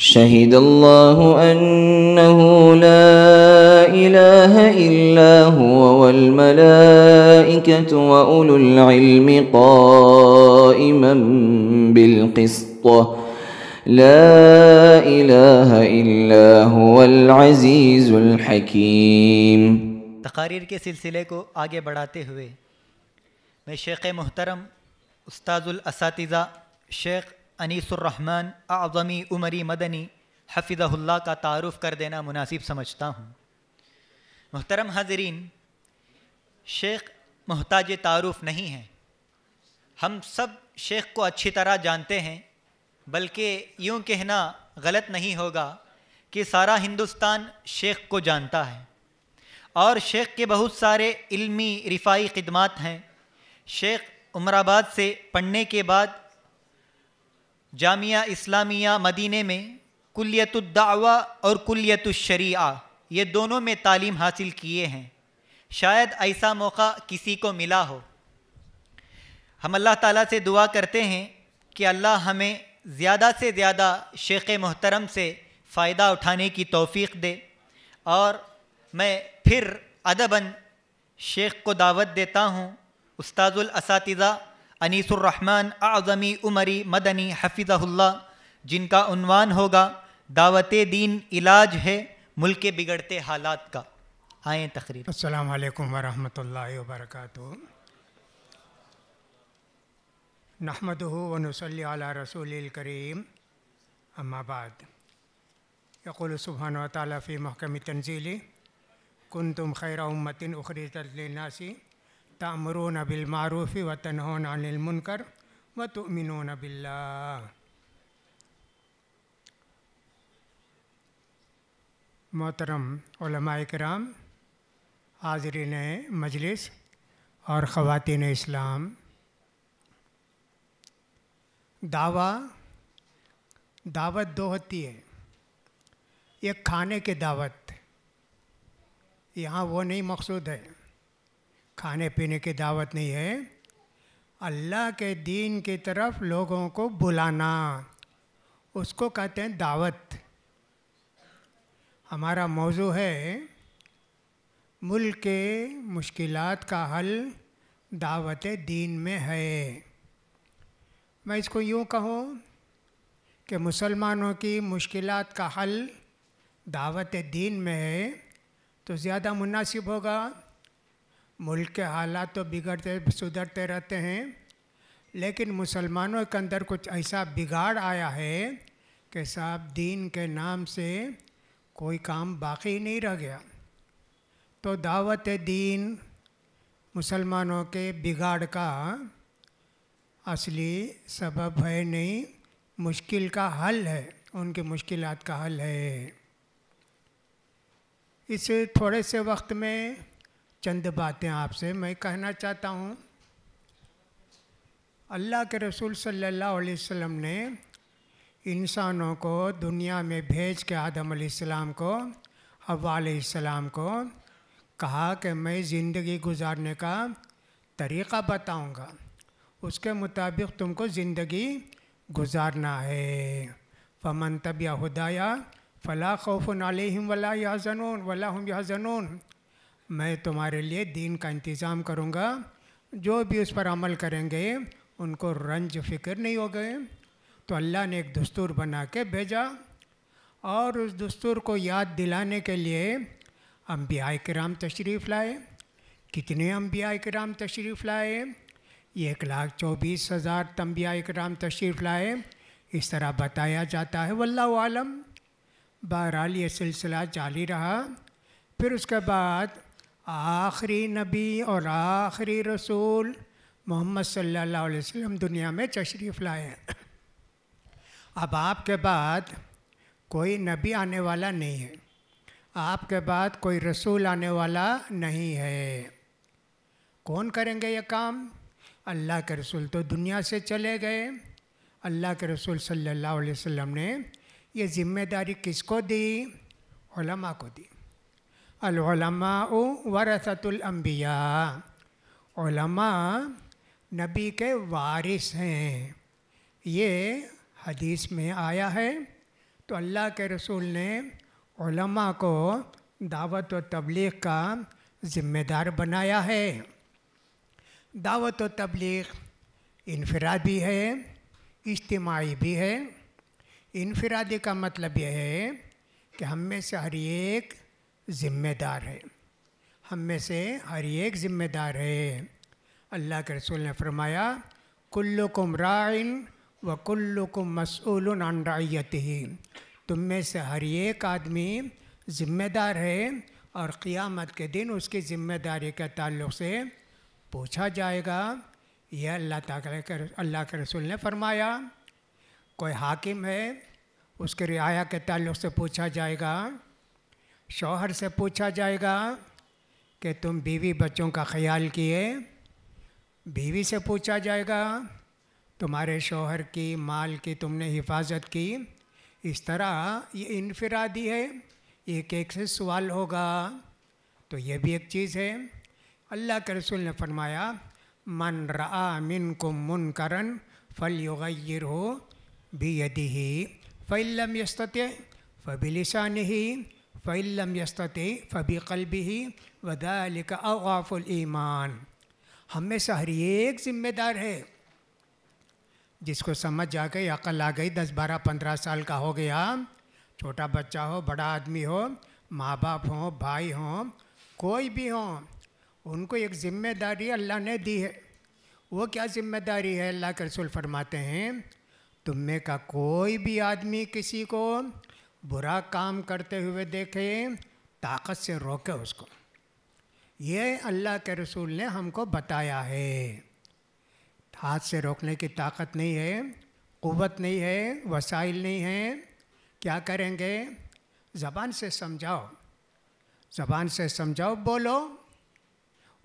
شهد الله أنه لا إله إلا هو والملائكة وأولو العلم قائما بالقسط لا إله إلا هو العزيز الحكيم تقارير کے سلسلے کو آگے بڑھاتے ہوئے میں شیخ محترم استاذ الاساتذہ شیخ अनीसुररहमान आज़मी उमरी मदनी हफिजल्ला का तारुफ कर देना मुनासिब समझता हूँ मोहतरम हाजरीन शेख मोहताज तारुफ नहीं है हम सब शेख को अच्छी तरह जानते हैं बल्कि यूँ कहना गलत नहीं होगा कि सारा हिंदुस्तान शेख को जानता है और शेख के बहुत सारे इल्मी रिफाई खदमात हैं शेख उमराबाद से पढ़ने के बाद जामिया इस्लामिया मदीने में कुलियतुद्दावा और कुलियतुशरिया ये दोनों में तालीम हासिल किए हैं शायद ऐसा मौका किसी को मिला हो हम अल्लाह ताला से दुआ करते हैं कि अल्लाह हमें ज़्यादा से ज़्यादा शेख मोहतरम से फ़ायदा उठाने की तोफ़ी दे और मैं फिर अदबन शेख को दावत देता हूँ उस्तादुल असातिज़ा अनीसुररहमान आज़मी उमरी मदनी हफिज़हुल्ला जिनका उनवान होगा दावत दीन इलाज है मुल्क के बिगड़ते हालात का आए तकरीर अल्लाम वरम वर्क नहमद रसोल करीम अम्माबाद यकुल सुबहान तफ़ी फ़ी महकम तंजीली कुन तुम खैर उम्मतिन उखरी नासी तमरून मारूफ़ी व नानिल अनिलमुनकर व तुमिनून बिल्ला मोहतरम कराम हाजरीन मजलिस और ख़वातिन इस्लाम दावा दावत दो होती है एक खाने की दावत यहाँ वो नहीं मकसूद है खाने पीने की दावत नहीं है अल्लाह के दीन की तरफ लोगों को बुलाना उसको कहते हैं दावत हमारा मौजू है मुल्क के मुश्किलात का हल दावत दीन में है मैं इसको यूँ कहूँ कि मुसलमानों की मुश्किलात का हल दावत दीन में है तो ज़्यादा मुनासिब होगा मुल्क के हालात तो बिगड़ते सुधरते रहते हैं लेकिन मुसलमानों के अंदर कुछ ऐसा बिगाड़ आया है कि साहब दीन के नाम से कोई काम बाकी नहीं रह गया तो दावत दीन मुसलमानों के बिगाड़ का असली सबब है नहीं मुश्किल का हल है उनके मुश्किल का हल है इस थोड़े से वक्त में चंद बातें आपसे मैं कहना चाहता हूँ अल्लाह के रसूल सल्लल्लाहु अलैहि वसल्लम ने इंसानों को दुनिया में भेज के आदम सलाम को हवा सलाम को कहा कि मैं ज़िंदगी गुजारने का तरीक़ा बताऊंगा उसके मुताबिक तुमको ज़िंदगी गुजारना है फमन तब या हुदाया फ़ला खौफ़ नालम वला जनून वला हम या जनून मैं तुम्हारे लिए दीन का इंतज़ाम करूँगा जो भी उस पर अमल करेंगे उनको रंज फिक्र नहीं हो गए तो अल्लाह ने एक दस्तूर बना के भेजा और उस दस्तूर को याद दिलाने के लिए अम्बिया कराम तशरीफ़ लाए कितने अम्बिया कराम तशरीफ़ लाए एक लाख चौबीस हज़ार तम्बिया कराम तशरीफ़ लाए इस तरह बताया जाता है वल्लम आलम बहरहाल ये सिलसिला जारी रहा फिर उसके बाद आखिरी नबी और आखिरी रसूल मोहम्मद सल्लल्लाहु अलैहि वसल्लम दुनिया में तशरीफ़ लाए हैं अब आपके बाद कोई नबी आने वाला नहीं है आपके बाद कोई रसूल आने वाला नहीं है कौन करेंगे ये काम अल्लाह के रसूल तो दुनिया से चले गए अल्लाह के रसूल सल्लल्लाहु अलैहि वसल्लम ने ये जिम्मेदारी किसको दी उलमा को दी अम्बिया नबी के वारिस हैं ये हदीस में आया है तो अल्लाह के रसूल ने को दावत व तबलीग का ज़िम्मेदार बनाया है दावत व तबलीग इनफरादी है इज्तमाही भी है इनफरादी का मतलब यह है कि हम में से हर एक ज़िम्मेदार है हम में से हर एक ज़िम्मेदार है अल्लाह के रसूल ने फरमाया कुल्लुकुम राइन व कुल्लुकुम मसूल अनराइत ही तुम में से हर एक आदमी ज़िम्मेदार है और क़ियामत के दिन उसकी ज़िम्मेदारी के ताल्लुक से पूछा जाएगा यह अल्लाह ताला के अल्लाह के रसूल ने फरमाया कोई हाकिम है उसके रियाया के ताल्लुक से पूछा जाएगा शौहर से पूछा जाएगा कि तुम बीवी बच्चों का ख्याल किए बीवी से पूछा जाएगा तुम्हारे शौहर की माल की तुमने हिफाजत की इस तरह ये इनफरादी है एक एक से सवाल होगा तो ये भी एक चीज़ है अल्लाह के रसूल ने फरमाया मन रा मिन को मुन करन फल योगिर हो भी यदि ही फिल्म यस्तः फ़बिलसान नहीं फ़ैलम यस्तते फ़बी कलबी वदालिक अवाफुल ईमान हमें से हर एक ज़िम्मेदार है जिसको समझ आ गई अकल आ गई दस बारह पंद्रह साल का हो गया छोटा बच्चा हो बड़ा आदमी हो माँ बाप हो भाई हो कोई भी हो उनको एक ज़िम्मेदारी अल्लाह ने दी है वो क्या ज़िम्मेदारी है अल्लाह के रसूल फरमाते हैं तुम में का कोई भी आदमी किसी को बुरा काम करते हुए देखे ताकत से रोके उसको ये अल्लाह के रसूल ने हमको बताया है हाथ से रोकने की ताकत नहीं है क़वत नहीं है वसाइल नहीं है क्या करेंगे ज़बान से समझाओ ज़बान से समझाओ बोलो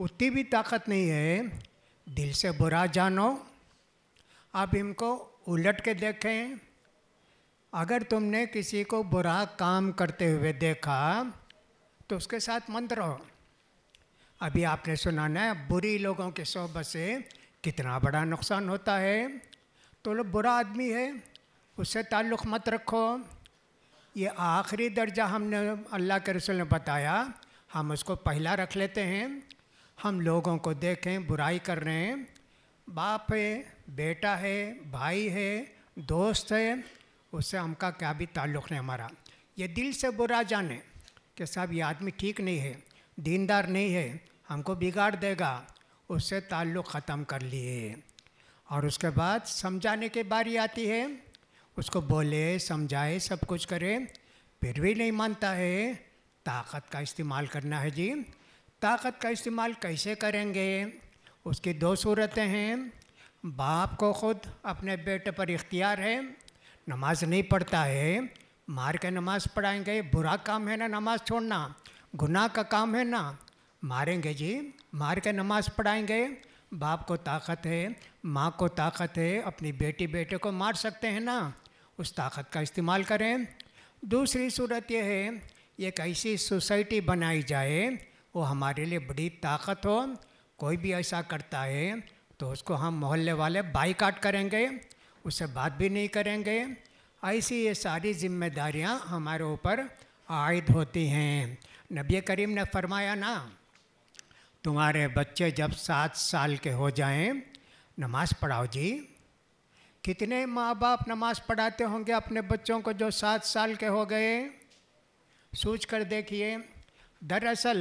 उतनी भी ताकत नहीं है दिल से बुरा जानो आप इनको उलट के देखें अगर तुमने किसी को बुरा काम करते हुए देखा तो उसके साथ मंद रहो अभी आपने सुना ना बुरी लोगों के सोबत से कितना बड़ा नुकसान होता है तो लोग बुरा आदमी है उससे ताल्लुक़ मत रखो ये आखिरी दर्जा हमने अल्लाह के रसूल ने बताया हम उसको पहला रख लेते हैं हम लोगों को देखें बुराई कर रहे हैं बाप है बेटा है भाई है दोस्त है उससे हमका क्या भी ताल्लुक़ नहीं हमारा ये दिल से बुरा जाने कि साहब ये आदमी ठीक नहीं है दीनदार नहीं है हमको बिगाड़ देगा उससे ताल्लुक़ ख़त्म कर लिए और उसके बाद समझाने की बारी आती है उसको बोले समझाए सब कुछ करे फिर भी नहीं मानता है ताकत का इस्तेमाल करना है जी ताकत का इस्तेमाल कैसे करेंगे उसकी दो सूरतें हैं बाप को ख़ुद अपने बेटे पर इख्तियार है नमाज नहीं पढ़ता है मार के नमाज पढ़ाएंगे बुरा काम है ना नमाज छोड़ना गुनाह का काम है ना मारेंगे जी मार के नमाज पढ़ाएंगे बाप को ताकत है माँ को ताकत है अपनी बेटी बेटे को मार सकते हैं ना उस ताकत का इस्तेमाल करें दूसरी सूरत यह है एक ऐसी सोसाइटी बनाई जाए वो हमारे लिए बड़ी ताकत हो कोई भी ऐसा करता है तो उसको हम मोहल्ले वाले बाईकाट करेंगे उससे बात भी नहीं करेंगे ऐसी ये सारी जिम्मेदारियाँ हमारे ऊपर आयद होती हैं नबी करीम ने फरमाया ना तुम्हारे बच्चे जब सात साल के हो जाएं नमाज़ पढ़ाओ जी कितने माँ बाप नमाज़ पढ़ाते होंगे अपने बच्चों को जो सात साल के हो गए सोच कर देखिए दरअसल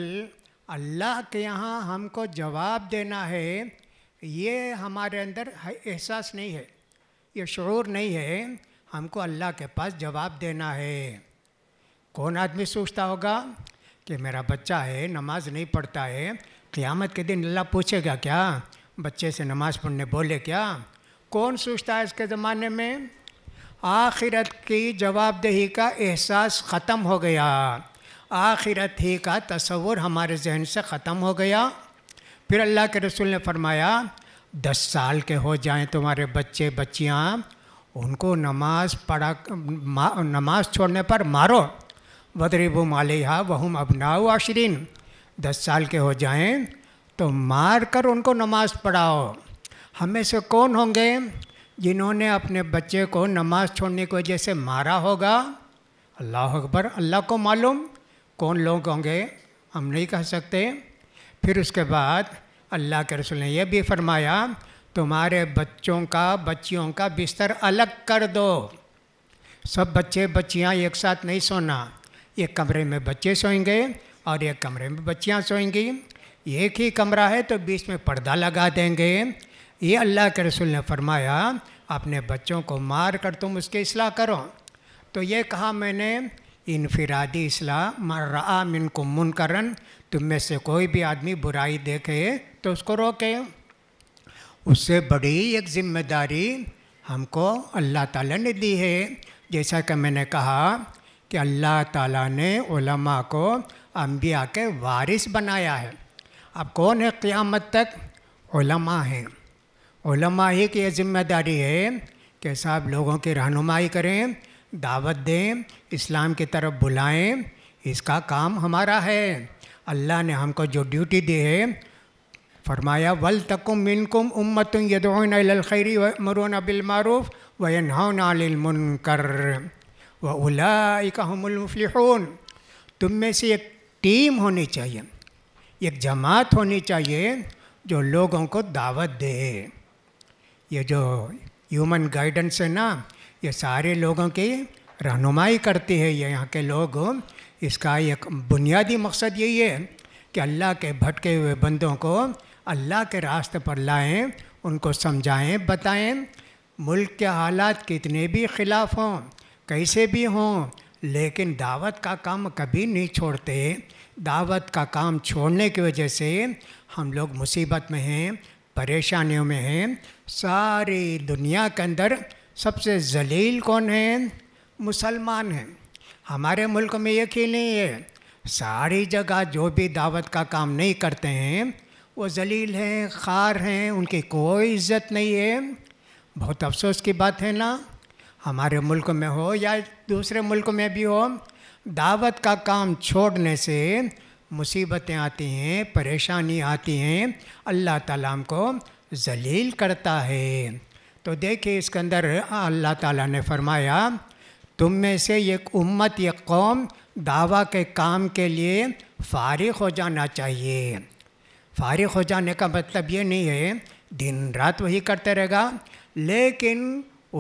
अल्लाह के यहाँ हमको जवाब देना है ये हमारे अंदर एहसास नहीं है ये शरूर नहीं है हमको अल्लाह के पास जवाब देना है कौन आदमी सोचता होगा कि मेरा बच्चा है नमाज नहीं पढ़ता है क़ियामत के दिन अल्लाह पूछेगा क्या बच्चे से नमाज पढ़ने बोले क्या कौन सोचता है इसके ज़माने में आखिरत की जवाबदेही का एहसास ख़त्म हो गया आखिरत ही का तस्वुर हमारे जहन से ख़त्म हो गया फिर अल्लाह के रसूल ने फरमाया दस साल के हो जाएं तुम्हारे बच्चे बच्चियाँ उनको नमाज पढ़ा नमाज छोड़ने पर मारो बदरीबू मालिहा वहम अबनाऊ आश्रीन दस साल के हो जाएं तो मार कर उनको नमाज पढ़ाओ हमें से कौन होंगे जिन्होंने अपने बच्चे को नमाज छोड़ने की वजह से मारा होगा अल्लाह अकबर अल्लाह को मालूम कौन लोग होंगे हम नहीं कह सकते फिर उसके बाद अल्लाह के रसूल ने यह भी फरमाया तुम्हारे बच्चों का बच्चियों का बिस्तर अलग कर दो सब बच्चे बच्चियाँ एक साथ नहीं सोना एक कमरे में बच्चे सोएंगे और एक कमरे में बच्चियाँ सोएंगी एक ही कमरा है तो बीच में पर्दा लगा देंगे ये अल्लाह के रसूल ने फरमाया अपने बच्चों को मार कर तुम उसके इसलाह करो तो ये कहा मैंने इनफिरादी असलाह मर्रा मिन कुमन करन तुम में से कोई भी आदमी बुराई देखे तो उसको रोके उससे बड़ी एक जिम्मेदारी हमको अल्लाह ताला ने दी है जैसा कि मैंने कहा कि अल्लाह ताला ने उलमा को अम्बिया के वारिस बनाया है अब कौन है क़ियामत तक उलमा हैं उलमा ही की यह जिम्मेदारी है कि साहब लोगों की रहनुमाई करें दावत दें इस्लाम की तरफ बुलाएं इसका काम हमारा है अल्लाह ने हमको जो ड्यूटी दी है फरमाया वल तकुम मिनकुम उम्मत यदोनखैरी मरुन बिलमारूफ वन आलिलमुनकर व उलाफलिहून तुम में से एक टीम होनी चाहिए एक जमात होनी चाहिए जो लोगों को दावत दे ये जो ह्यूमन गाइडेंस है ना ये सारे लोगों की रहनुमाई करती है ये यहाँ के लोग इसका एक बुनियादी मकसद यही है कि अल्लाह के भटके हुए बंदों को अल्लाह के रास्ते पर लाएं उनको समझाएं बताएं मुल्क के हालात कितने भी खिलाफ हों कैसे भी हों लेकिन दावत का काम कभी नहीं छोड़ते दावत का काम छोड़ने की वजह से हम लोग मुसीबत में हैं परेशानियों में हैं सारी दुनिया के अंदर सबसे जलील कौन है मुसलमान हैं हमारे मुल्क में एक ही नहीं है सारी जगह जो भी दावत का काम नहीं करते हैं वो जलील हैं खार हैं उनकी कोई इज्जत नहीं है बहुत अफसोस की बात है ना हमारे मुल्क में हो या दूसरे मुल्क में भी हो दावत का काम छोड़ने से मुसीबतें आती हैं परेशानी आती हैं अल्लाह ताला हमको जलील करता है तो देखिए इसके अंदर अल्लाह ताला ने फरमाया तुम में से एक उम्मत एक कौम दावा के काम के लिए फारिग हो जाना चाहिए फारिग हो जाने का मतलब ये नहीं है दिन रात वही करते रहेगा लेकिन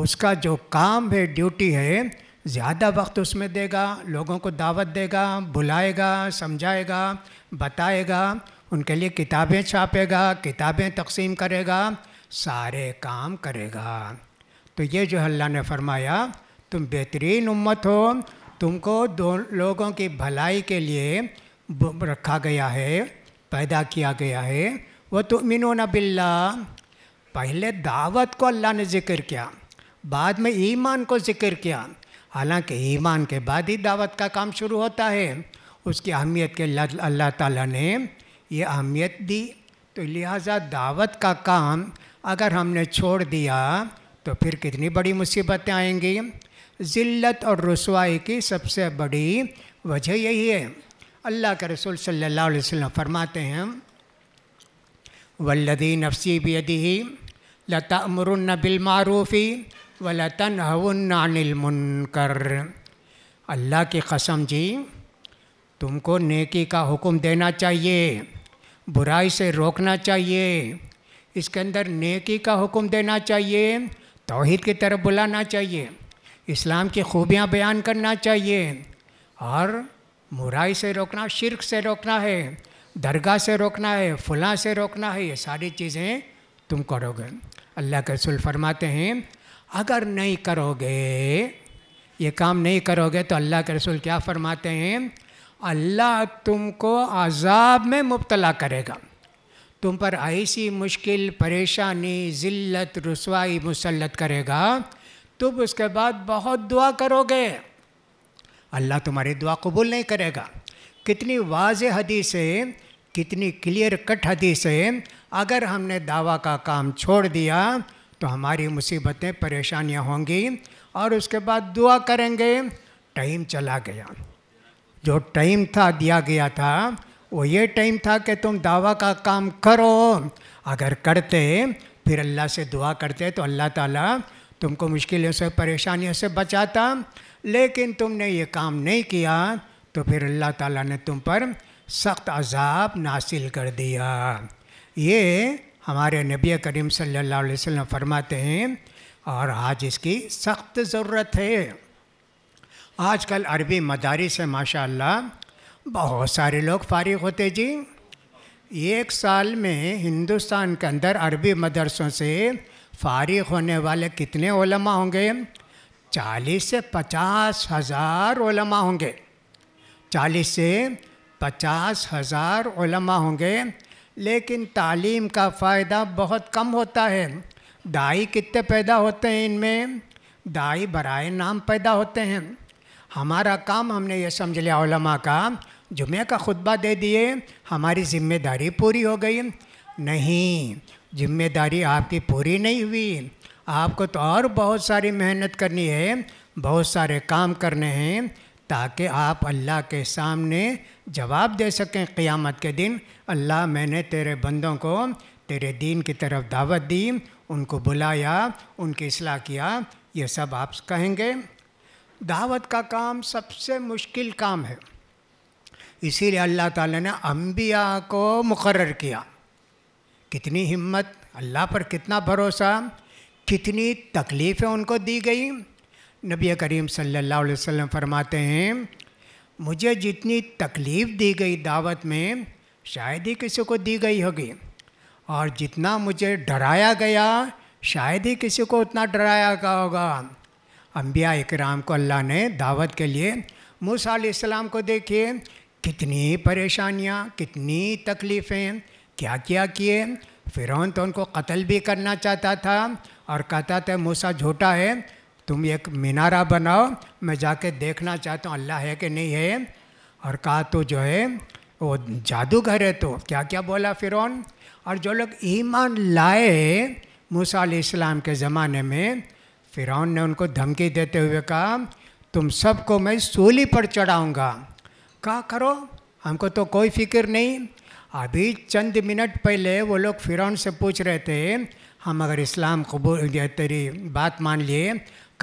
उसका जो काम है ड्यूटी है ज़्यादा वक्त उसमें देगा लोगों को दावत देगा बुलाएगा समझाएगा बताएगा उनके लिए किताबें छापेगा किताबें तकसीम करेगा सारे काम करेगा तो ये जो अल्लाह ने फरमाया तुम बेहतरीन उम्मत हो तुमको दो लोगों की भलाई के लिए रखा गया है पैदा किया गया है वह तो मिनोना बिल्ला पहले दावत को अल्लाह ने जिक्र किया बाद में ईमान को जिक्र किया हालांकि ईमान के बाद ही दावत का काम शुरू होता है उसकी अहमियत के अल्लाह ताला ने ये अहमियत दी तो लिहाजा दावत का काम अगर हमने छोड़ दिया तो फिर कितनी बड़ी मुसीबतें आएंगी ज़िल्लत और रसवाई की सबसे बड़ी वजह यही है अल्लाह के रसूल सल्लल्लाहु अलैहि वसल्लम फरमाते हैं वल्लदी नफसी बदी लतामरन बिलमारूफ़ी व लतनहनमुनकर अल्लाह की कसम जी तुमको नेकी का हुक्म देना चाहिए बुराई से रोकना चाहिए इसके अंदर नेकी का हुक्म देना चाहिए तोहद की तरफ बुलाना चाहिए इस्लाम की खूबियाँ बयान करना चाहिए और मुराई से रोकना शिरक से रोकना है दरगाह से रोकना है फलाँ से रोकना है ये सारी चीज़ें तुम करोगे अल्लाह के रसुल फरमाते हैं अगर नहीं करोगे ये काम नहीं करोगे तो अल्लाह के रसूल क्या फरमाते हैं अल्लाह तुमको आज़ाब में मुबतला करेगा तुम पर ऐसी मुश्किल परेशानी ज़िल्लत रसवाई मुसलत करेगा तुम उसके बाद बहुत दुआ करोगे अल्लाह तुम्हारी दुआ कबूल नहीं करेगा कितनी वाज हदीस है कितनी क्लियर कट हदीस है अगर हमने दावा का काम छोड़ दिया तो हमारी मुसीबतें परेशानियां होंगी और उसके बाद दुआ करेंगे टाइम चला गया जो टाइम था दिया गया था वो ये टाइम था कि तुम दावा का काम करो अगर करते फिर अल्लाह से दुआ करते तो अल्लाह ताला तुमको मुश्किलों से परेशानियों से बचाता लेकिन तुमने ये काम नहीं किया तो फिर अल्लाह ताला ने तुम पर सख्त अजाब नासिल कर दिया ये हमारे नबी करीम सल्ला वसम फरमाते हैं और आज इसकी सख्त ज़रूरत है आजकल अरबी मदारी से माशाल्लाह बहुत सारे लोग फारिग होते जी एक साल में हिंदुस्तान के अंदर अरबी मदरसों से फारिग होने वाले कितने ओलमा होंगे चालीस से पचास हज़ार ओलमा होंगे चालीस से पचास हज़ार ओलमा होंगे लेकिन तालीम का फ़ायदा बहुत कम होता है दाई कितने पैदा होते हैं इनमें दाई बरए नाम पैदा होते हैं हमारा काम हमने ये समझ लिया ओलमा का जुमे का खुतबा दे दिए हमारी जिम्मेदारी पूरी हो गई नहीं जिम्मेदारी आपकी पूरी नहीं हुई आपको तो और बहुत सारी मेहनत करनी है बहुत सारे काम करने हैं ताकि आप अल्लाह के सामने जवाब दे सकें क़ियामत के दिन अल्लाह मैंने तेरे बंदों को तेरे दीन की तरफ दावत दी उनको बुलाया उनकी असलाह किया ये सब आप कहेंगे दावत का काम सबसे मुश्किल काम है इसीलिए अल्लाह ताला ने अम्बिया को मुकर किया कितनी हिम्मत अल्लाह पर कितना भरोसा कितनी तकलीफ़ें उनको दी गई नबी करीम सल्लल्लाहु अलैहि वसल्लम फरमाते हैं मुझे जितनी तकलीफ़ दी गई दावत में शायद ही किसी को दी गई होगी और जितना मुझे डराया गया शायद ही किसी को उतना डराया गया होगा अम्बिया इकराम को अल्लाह ने दावत के लिए मूसा को देखिए कितनी परेशानियाँ कितनी तकलीफ़ें क्या क्या किए फिर तो उनको कत्ल भी करना चाहता था और कहता था मूसा झूठा है तुम एक मीनारा बनाओ मैं जाके देखना चाहता हूँ अल्लाह है कि नहीं है और कहा तो जो है वो जादूगर है तो क्या क्या बोला फिरौन और जो लोग ईमान लाए मूसा इस्लाम के ज़माने में फिरौन ने उनको धमकी देते हुए कहा तुम सबको मैं सूली पर चढ़ाऊँगा क्या करो हमको तो कोई फिक्र नहीं अभी चंद मिनट पहले वो लोग फिर से पूछ रहे थे हम अगर इस्लाम कबूल तेरी बात मान लिए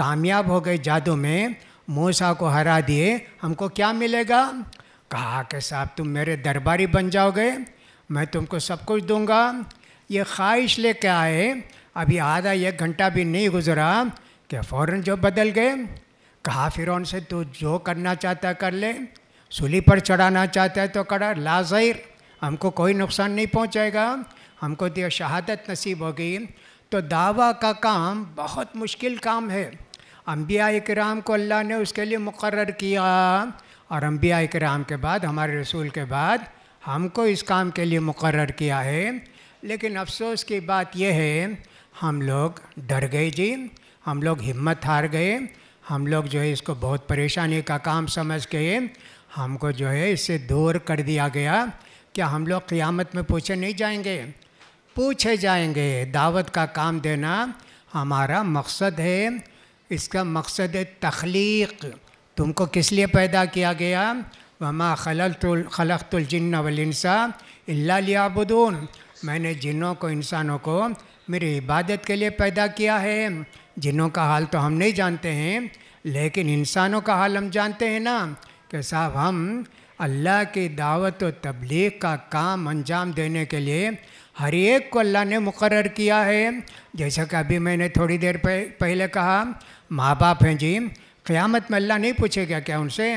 कामयाब हो गए जादू में मूसा को हरा दिए हमको क्या मिलेगा कहा कि साहब तुम मेरे दरबारी बन जाओगे मैं तुमको सब कुछ दूंगा ये ख्वाहिश लेके आए अभी आधा एक घंटा भी नहीं गुजरा कि फ़ौर जो बदल गए कहा फिर से तू जो करना चाहता कर ले सूली पर चढ़ाना चाहता है तो कड़ा लाजहिर हमको कोई नुकसान नहीं पहुंचाएगा हमको दिया शहादत नसीब होगी तो दावा का काम बहुत मुश्किल काम है अम्बिया कराम को अल्लाह ने उसके लिए मुकर किया और अम्बिया कराम के बाद हमारे रसूल के बाद हमको इस काम के लिए मुकर किया है लेकिन अफसोस की बात यह है हम लोग डर गए जी हम लोग हिम्मत हार गए हम लोग जो है इसको बहुत परेशानी का काम समझ के हमको जो है इससे दूर कर दिया गया क्या हम लोग क़ियामत में पूछे नहीं जाएंगे पूछे जाएंगे दावत का काम देना हमारा मकसद है इसका मकसद है तख्लीक तुमको किस लिए पैदा किया गया वमा खलतुल खलतुलजन्न वलसा अल्लाबुदून मैंने जिन्नों को इंसानों को मेरी इबादत के लिए पैदा किया है जिन्नों का हाल तो हम नहीं जानते हैं लेकिन इंसानों का हाल हम जानते हैं ना कि साहब हम अल्लाह की दावत और तबलीग का काम अंजाम देने के लिए हर एक को अल्लाह ने मुकर किया है जैसा कि अभी मैंने थोड़ी देर पहले कहा माँ बाप हैं जी क़्यामत में अल्लाह नहीं पूछेगा क्या उनसे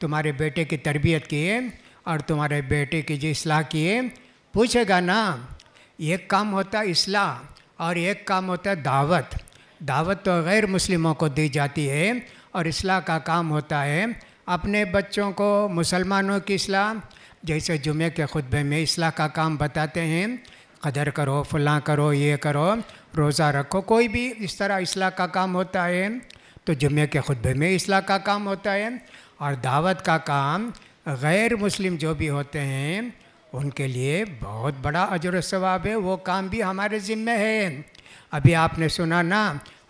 तुम्हारे बेटे की तरबियत किए और तुम्हारे बेटे की जो असलाह किए पूछेगा ना एक काम होता है इसलाह और एक काम होता है दावत दावत तो गैर मुस्लिमों को दी जाती है और इसलाह का काम होता है अपने बच्चों को मुसलमानों की असलाह जैसे जुमे के खुतबे में असलाह का काम बताते हैं कदर करो फलां करो ये करो रोज़ा रखो कोई भी इस तरह असलाह का काम होता है तो जुमे के खुतबे में असलाह का काम होता है और दावत का काम गैर मुस्लिम जो भी होते हैं उनके लिए बहुत बड़ा अजर सवाब है वो काम भी हमारे ज़िम्मे है अभी आपने सुना ना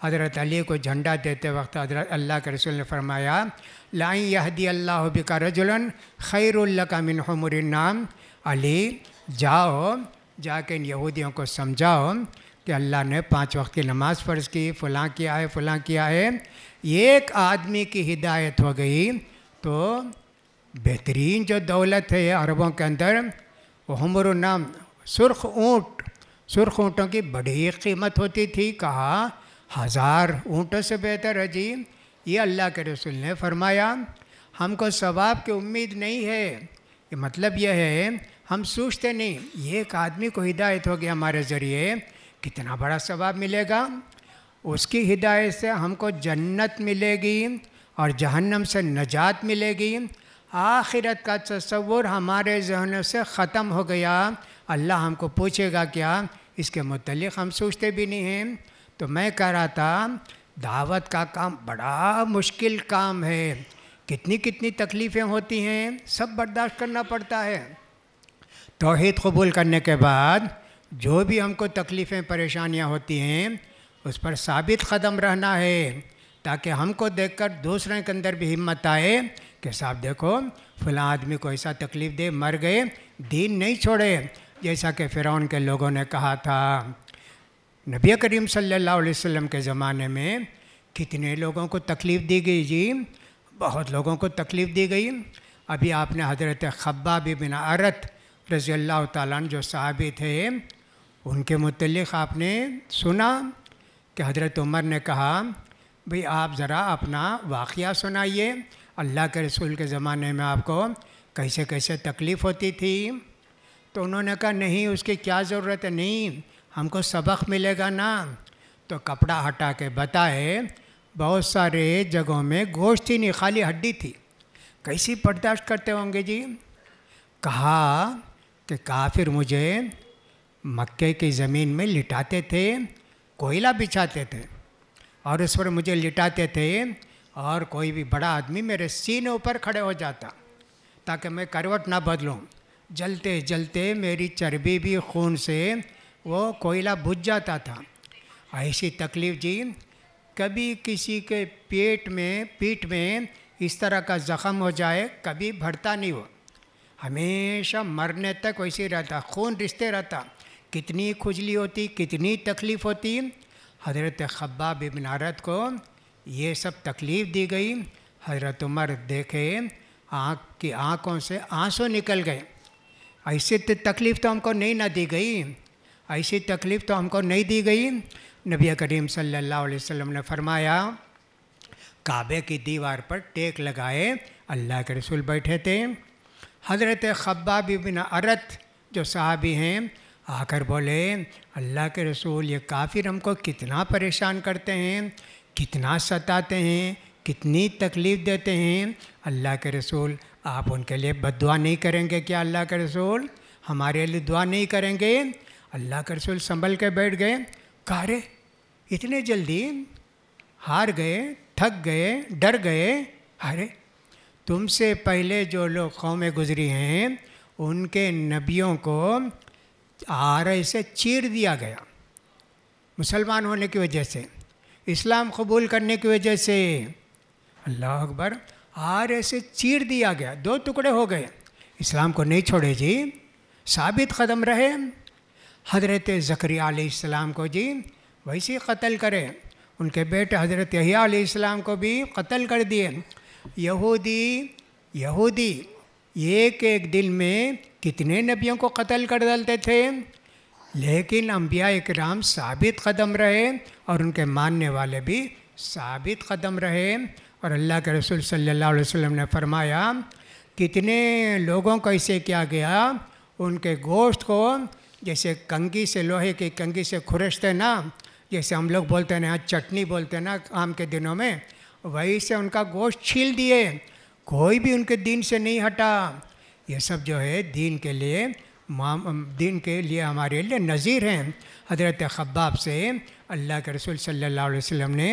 हज़रत अली को झंडा देते वक्त हजरत अल्लाह के रसूल ने फरमाया लाई यहदी अल्लाह बिका रजुलन खैरुल्ला मिन नाम अली जाओ जाके इन यहूदियों को समझाओ कि अल्लाह ने पाँच वक्त की नमाज़ फ़र्ज़ की फ़लाँ किया है फ़लाँ किया है एक आदमी की हिदायत हो गई तो बेहतरीन जो दौलत है अरबों के अंदर वो हमर नाम सुर्ख ऊँट सुर्ख ऊँटों की बड़ी कीमत होती थी कहा हज़ार ऊँटों से बेहतर है जी ये अल्लाह के रसूल ने फरमाया हमको सवाब की उम्मीद नहीं है ये मतलब यह है हम सोचते नहीं ये एक आदमी को हिदायत होगी हमारे ज़रिए कितना बड़ा सवाब मिलेगा उसकी हिदायत से हमको जन्नत मिलेगी और जहन्नम से नजात मिलेगी आखिरत का तस्वुर हमारे जहन से ख़त्म हो गया अल्लाह हमको पूछेगा क्या इसके मतलब हम सोचते भी नहीं हैं तो मैं कह रहा था दावत का काम बड़ा मुश्किल काम है कितनी कितनी तकलीफ़ें होती हैं सब बर्दाश्त करना पड़ता है तोहेद कबूल करने के बाद जो भी हमको तकलीफ़ें परेशानियां होती हैं उस पर साबित कदम रहना है ताकि हमको देखकर दूसरे के अंदर भी हिम्मत आए कि साहब देखो फला आदमी को ऐसा तकलीफ़ दे मर गए दीन नहीं छोड़े जैसा कि फ़िरौन के लोगों ने कहा था नबी करीम सल्लल्लाहु अलैहि वसल्लम के ज़माने में कितने लोगों को तकलीफ़ दी गई जी बहुत लोगों को तकलीफ़ दी गई अभी आपने हज़रत खब्बा बिना अरत रज़ी अल्लाह जो साहबी थे उनके मतलब आपने सुना कि हज़रत उमर ने कहा भाई आप ज़रा अपना वाक़ सुनाइए अल्लाह के रसूल के ज़माने में आपको कैसे कैसे तकलीफ़ होती थी तो उन्होंने कहा नहीं उसकी क्या ज़रूरत है नहीं हमको सबक मिलेगा ना तो कपड़ा हटा के बताए बहुत सारे जगहों में गोश्त ही नहीं खाली हड्डी थी कैसी बर्दाश्त करते होंगे जी कहा कि काफिर मुझे मक्के की ज़मीन में लिटाते थे कोयला बिछाते थे और उस पर मुझे लिटाते थे और कोई भी बड़ा आदमी मेरे सीने ऊपर खड़े हो जाता ताकि मैं करवट ना बदलूँ जलते जलते मेरी चर्बी भी खून से वो कोयला बुझ जाता था ऐसी तकलीफ जी कभी किसी के पेट में पीठ में इस तरह का ज़ख़म हो जाए कभी भरता नहीं हो हमेशा मरने तक वैसे रहता खून रिश्ते रहता कितनी खुजली होती कितनी तकलीफ़ होती हज़रत खब्बा बिन को ये सब तकलीफ़ दी गई हज़रत उमर देखे आँख की आँखों से आंसू निकल गए ऐसे तो तकलीफ़ तो हमको नहीं ना दी गई ऐसी तकलीफ़ तो हमको नहीं दी गई नबी करीम सल्लल्लाहु अलैहि वसल्लम ने फरमाया काबे की दीवार पर टेक लगाए अल्लाह के रसूल बैठे थे हज़रत खब्बा बिन अरत जो साहबी हैं आकर बोले अल्लाह के रसूल ये काफिर हमको कितना परेशान करते हैं कितना सताते हैं कितनी तकलीफ़ देते हैं अल्लाह के रसूल आप उनके लिए बद नहीं करेंगे क्या अल्लाह के रसूल हमारे लिए दुआ नहीं करेंगे अल्लाह के रसूल संभल के बैठ गए कारे इतने जल्दी हार गए थक गए डर गए अरे तुमसे पहले जो लोग कौमें गुजरी हैं उनके नबियों को आरे से चीर दिया गया मुसलमान होने की वजह से इस्लाम कबूल करने की वजह से अल्लाह अकबर आरे से चीर दिया गया दो टुकड़े हो गए इस्लाम को नहीं छोड़े जी साबित कदम रहे हज़रत ज़करियालाम को जी वैसे कत्ल करें उनके बेटे हज़रत यहिया को भी कत्ल कर दिए यहूदी यहूदी एक एक दिन में कितने नबियों को कत्ल कर डालते थे लेकिन अम्बिया इकराम साबित कदम रहे और उनके मानने वाले भी साबित कदम रहे और अल्लाह के रसूल सल्लल्लाहु अलैहि वसल्लम ने फरमाया कितने लोगों को ऐसे किया गया उनके गोश्त को जैसे कंगी से लोहे की कंगी से खुरशते ना जैसे हम लोग बोलते ना चटनी बोलते ना आम के दिनों में वही से उनका गोश्त छील दिए कोई भी उनके दिन से नहीं हटा ये सब जो है दीन के लिए माम दीन के लिए हमारे लिए नज़ीर हैं हज़रत खब्बाब से अल्लाह के रसूल सल्लल्लाहु अलैहि वसल्लम ने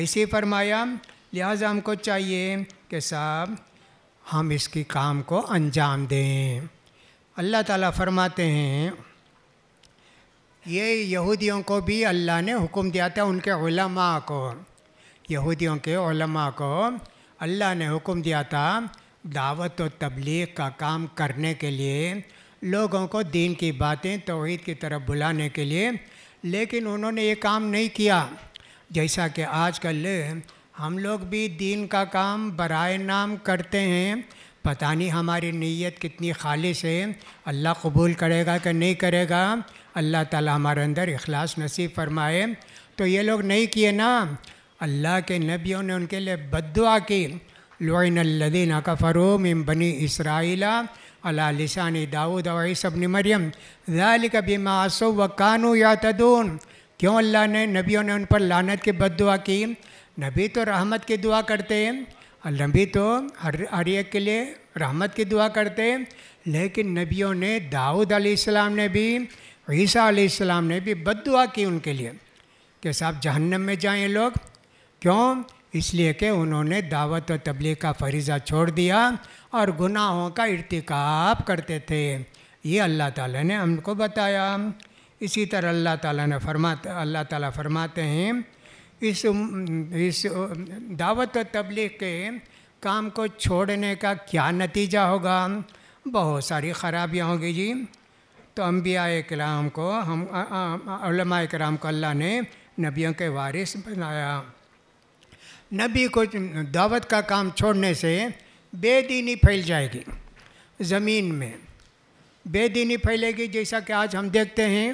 ऐसे फरमाया लिहाजा हमको चाहिए कि साहब हम इसकी काम को अंजाम दें अल्लाह ताला फरमाते हैं ये यहूदियों को भी अल्लाह ने हुक्म दिया था उनके उलमा को यहूदियों के उलमा को अल्लाह ने हुक्म दिया था दावत और तबलीग का काम करने के लिए लोगों को दीन की बातें तोहद की तरफ बुलाने के लिए लेकिन उन्होंने ये काम नहीं किया जैसा कि आजकल हम लोग भी दीन का काम बरए नाम करते हैं पता नहीं हमारी नीयत कितनी खालिश है अल्लाह कबूल करेगा कि नहीं करेगा अल्लाह ताला हमारे अंदर इखलास नसीब फरमाए तो ये लोग नहीं किए ना अल्लाह के नबियों ने उनके लिए बदुआ की लदीन कफ़रूम इम बनी इसराइला अला लिसानी दाऊद और सब मरियम ज़ालिक बीमा मासो व कानू या तदून क्यों अल्लाह ने नबियों ने उन पर लानत की बदुआ की नबी तो रहमत की दुआ करते हैं और नबी तो हर हर एक के लिए रहमत की दुआ करते हैं लेकिन नबियों ने दाऊद अलैहिस्सलाम ने भी और ईसा आसमाम ने भी बदुआ की उनके लिए कि साहब जहन्नम में जाएं लोग क्यों इसलिए कि उन्होंने दावत और तबलीग का फरीज़ा छोड़ दिया और गुनाहों का इरतिकाब करते थे ये अल्लाह ताला ने हमको बताया इसी तरह अल्लाह ताला ने फरमाते अल्लाह ताला फरमाते हैं इस इस दावत और तबलीग के काम को छोड़ने का क्या नतीजा होगा बहुत सारी ख़राबियाँ होंगी जी तो अम्बिया कराम को हम अलमा कराम को अल्लाह ने नबियों के वारिस बनाया नबी को दावत का काम छोड़ने से बेदीनी फैल जाएगी ज़मीन में बेदीनी फैलेगी जैसा कि आज हम देखते हैं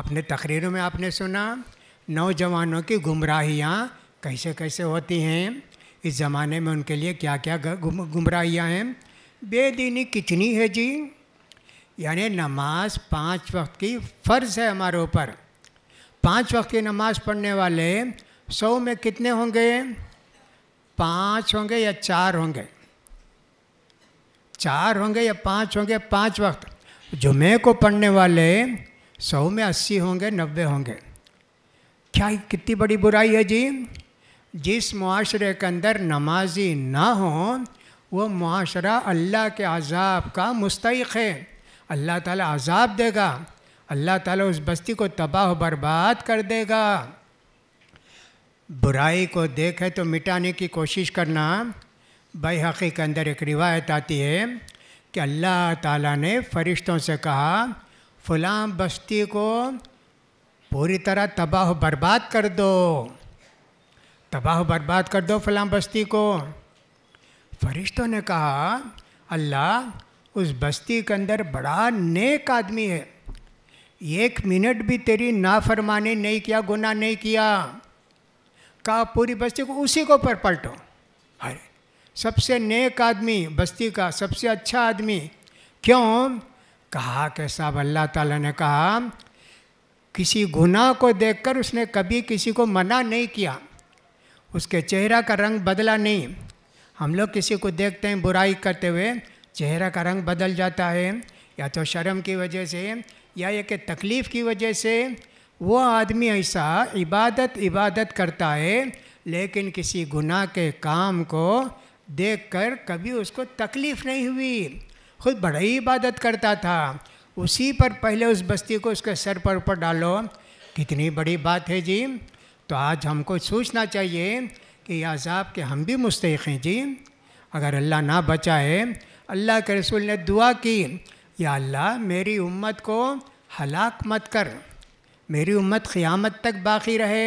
अपने तकरीरों में आपने सुना नौजवानों की गुमराहियाँ कैसे कैसे होती हैं इस ज़माने में उनके लिए क्या क्या गुमराहियाँ हैं बेदीनी कितनी है जी यानी नमाज पांच वक्त की फ़र्ज़ है हमारे ऊपर पांच वक्त की नमाज पढ़ने वाले सौ में कितने होंगे पाँच होंगे या चार होंगे चार होंगे या पाँच होंगे पाँच वक्त जुमे को पढ़ने वाले सौ में अस्सी होंगे नब्बे होंगे क्या कितनी बड़ी बुराई है जी जिस माशरे के अंदर नमाजी ना हो वो माशरा अल्लाह के आज़ाब का मुस्तक है अल्लाह ताला आज़ाब देगा अल्लाह ताला उस बस्ती को तबाह बर्बाद कर देगा बुराई को देखे तो मिटाने की कोशिश करना भाई हकी के अंदर एक रिवायत आती है कि अल्लाह ताला ने फरिश्तों से कहा फलां बस्ती को पूरी तरह तबाह बर्बाद कर दो तबाह बर्बाद कर दो फलां बस्ती को फरिश्तों ने कहा अल्लाह उस बस्ती के अंदर बड़ा नेक आदमी है एक मिनट भी तेरी नाफरमानी नहीं किया गुना नहीं किया का पूरी बस्ती को उसी को पर पलटो अरे सबसे नेक आदमी बस्ती का सबसे अच्छा आदमी क्यों कहा के साहब अल्लाह ताला ने कहा किसी गुनाह को देखकर उसने कभी किसी को मना नहीं किया उसके चेहरा का रंग बदला नहीं हम लोग किसी को देखते हैं बुराई करते हुए चेहरा का रंग बदल जाता है या तो शर्म की वजह से या एक तकलीफ़ की वजह से वो आदमी ऐसा इबादत इबादत करता है लेकिन किसी गुनाह के काम को देखकर कभी उसको तकलीफ़ नहीं हुई खुद बड़ा ही इबादत करता था उसी पर पहले उस बस्ती को उसके सर पर ऊपर डालो कितनी बड़ी बात है जी तो आज हमको सोचना चाहिए कि अजाब के हम भी मुस्तक हैं जी अगर अल्लाह ना बचाए अल्लाह के रसूल ने दुआ की या अल्लाह मेरी उम्मत को हलाक मत कर मेरी उम्मत क़ियामत तक बाकी रहे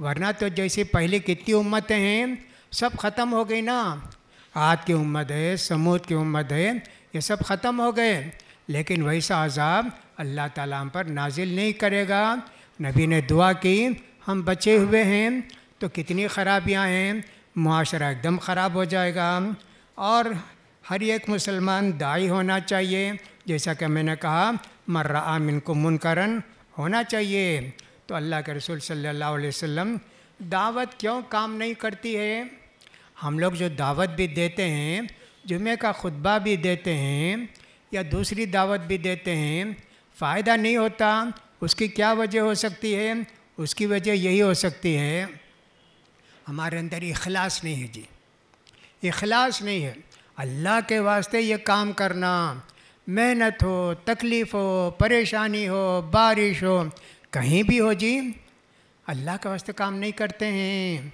वरना तो जैसे पहले कितनी उम्मतें हैं सब ख़त्म हो गई ना आद की उम्मत है समूद की उम्मत है ये सब ख़त्म हो गए लेकिन वैसा अजाब अल्लाह ताला हम पर नाजिल नहीं करेगा नबी ने दुआ की हम बचे हुए हैं तो कितनी ख़राबियाँ हैं माशरा एकदम ख़राब हो जाएगा और हर एक मुसलमान दाई होना चाहिए जैसा कि मैंने कहा मर्रा आमिन को मुनकरन होना चाहिए तो अल्लाह के रसूल सल्लल्लाहु अलैहि वसल्लम दावत क्यों काम नहीं करती है हम लोग जो दावत भी देते हैं जुमे का खुतबा भी देते हैं या दूसरी दावत भी देते हैं फ़ायदा नहीं होता उसकी क्या वजह हो सकती है उसकी वजह यही हो सकती है हमारे अंदर इखलास नहीं है जी इखलास नहीं है अल्लाह के वास्ते ये काम करना मेहनत हो तकलीफ़ हो परेशानी हो बारिश हो कहीं भी हो जी अल्लाह के वास्ते काम नहीं करते हैं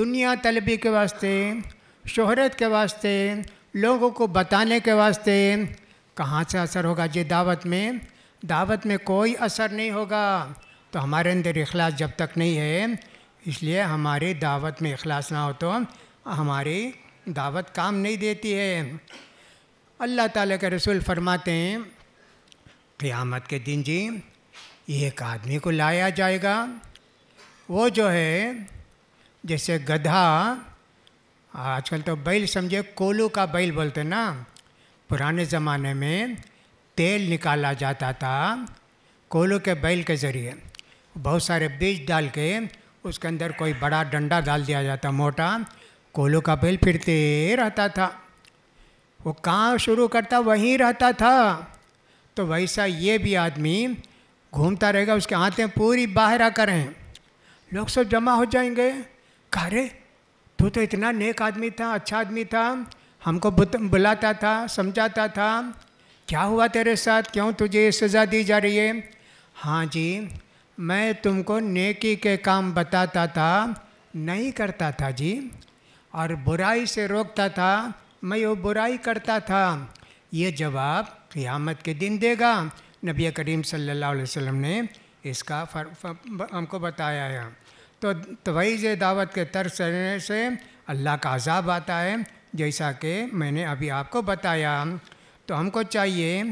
दुनिया तलबी के वास्ते शोहरत के वास्ते लोगों को बताने के वास्ते कहाँ से असर होगा जी दावत में दावत में कोई असर नहीं होगा तो हमारे अंदर अखलास जब तक नहीं है इसलिए हमारी दावत में अखलास ना हो तो हमारी दावत काम नहीं देती है अल्लाह ताला के रसूल फरमाते हैं क़यामत के दिन जी एक आदमी को लाया जाएगा वो जो है जैसे गधा आजकल तो बैल समझे कोलू का बैल बोलते ना पुराने ज़माने में तेल निकाला जाता था कोलू के बैल के ज़रिए बहुत सारे बीज डाल के उसके अंदर कोई बड़ा डंडा डाल दिया जाता मोटा कोलों का बैल फिरते रहता था वो कहाँ शुरू करता वहीं रहता था तो वैसा ये भी आदमी घूमता रहेगा उसके आते पूरी बाहर आकर हैं लोग सब जमा हो जाएंगे कहा तू तो इतना नेक आदमी था अच्छा आदमी था हमको बुलाता था समझाता था क्या हुआ तेरे साथ क्यों तुझे सज़ा दी जा रही है हाँ जी मैं तुमको नेकी के काम बताता था नहीं करता था जी और बुराई से रोकता था मैं वो बुराई करता था ये जवाब क़ियामत के दिन देगा नबी करीम सल्लल्लाहु अलैहि वसल्लम ने इसका फर, फर, हमको बताया है तो तवीज़ दावत के तर्स से अल्लाह का अजाब आता है जैसा कि मैंने अभी आपको बताया तो हमको चाहिए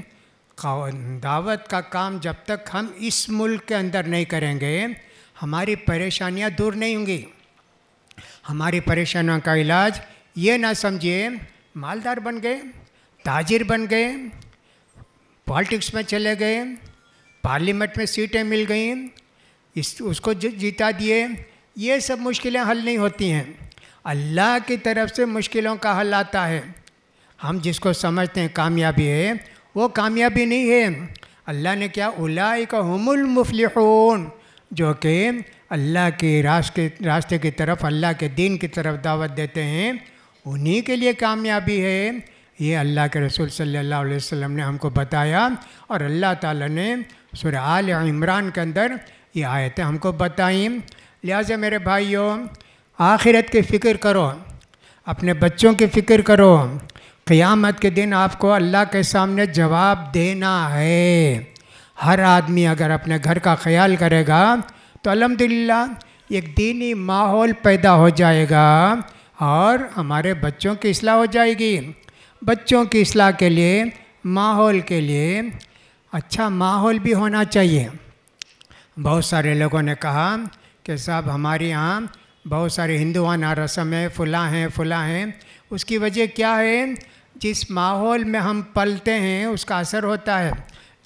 दावत का काम जब तक हम इस मुल्क के अंदर नहीं करेंगे हमारी परेशानियां दूर नहीं होंगी हमारी परेशानियों का इलाज ये ना समझिए मालदार बन गए ताजिर बन गए पॉलिटिक्स में चले गए पार्लियामेंट में सीटें मिल गई इस उसको जीता दिए ये सब मुश्किलें हल नहीं होती हैं अल्लाह की तरफ से मुश्किलों का हल आता है हम जिसको समझते हैं कामयाबी है वो कामयाबी नहीं है अल्लाह ने क्या उलाई का हमुल मुफलिहून जो कि अल्लाह के रास्ते रास्ते की तरफ अल्लाह के दीन की तरफ दावत देते हैं उन्हीं के लिए कामयाबी है ये अल्लाह के रसूल सल्लल्लाहु अलैहि वसल्लम ने हमको बताया और अल्लाह ताला ने सुर आल इमरान के अंदर ये आयतें हमको बताई लिहाजा मेरे भाइयों आखिरत की फ़िक्र करो अपने बच्चों की फ़िक्र करो क़यामत के दिन आपको अल्लाह के सामने जवाब देना है हर आदमी अगर अपने घर का ख्याल करेगा तो अलहमदिल्ला एक दीनी माहौल पैदा हो जाएगा और हमारे बच्चों की असलाह हो जाएगी बच्चों की असलाह के लिए माहौल के लिए अच्छा माहौल भी होना चाहिए बहुत सारे लोगों ने कहा कि साहब हमारे यहाँ बहुत सारे हिंदुआना रस्म है फुला हैं फुला हैं उसकी वजह क्या है जिस माहौल में हम पलते हैं उसका असर होता है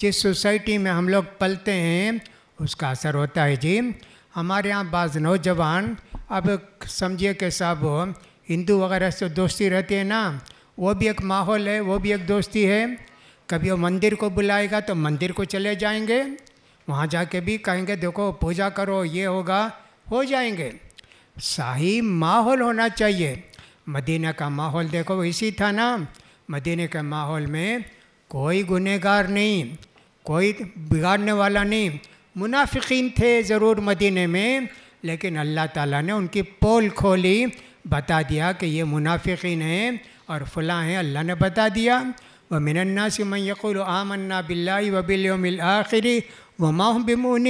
जिस सोसाइटी में हम लोग पलते हैं उसका असर होता है जी हमारे यहाँ बाज नौजवान अब समझिए कि साहब हिंदू वगैरह से दोस्ती रहती है ना वो भी एक माहौल है वो भी एक दोस्ती है कभी वो मंदिर को बुलाएगा तो मंदिर को चले जाएंगे वहाँ जाके भी कहेंगे देखो पूजा करो ये होगा हो जाएंगे शाही माहौल होना चाहिए मदीना का माहौल देखो इसी था ना मदीने के माहौल में कोई गुनहगार नहीं कोई बिगाड़ने वाला नहीं मुनाफिकीन थे ज़रूर मदीने में लेकिन अल्लाह ताला ने उनकी पोल खोली बता दिया कि ये मुनाफिकीन हैं और फलाँ हैं अल्लाह ने बता दिया व मिनन्ना से मैं यकुल आमन्ना बिल्ला वबिल आखिरी व माह बिमोन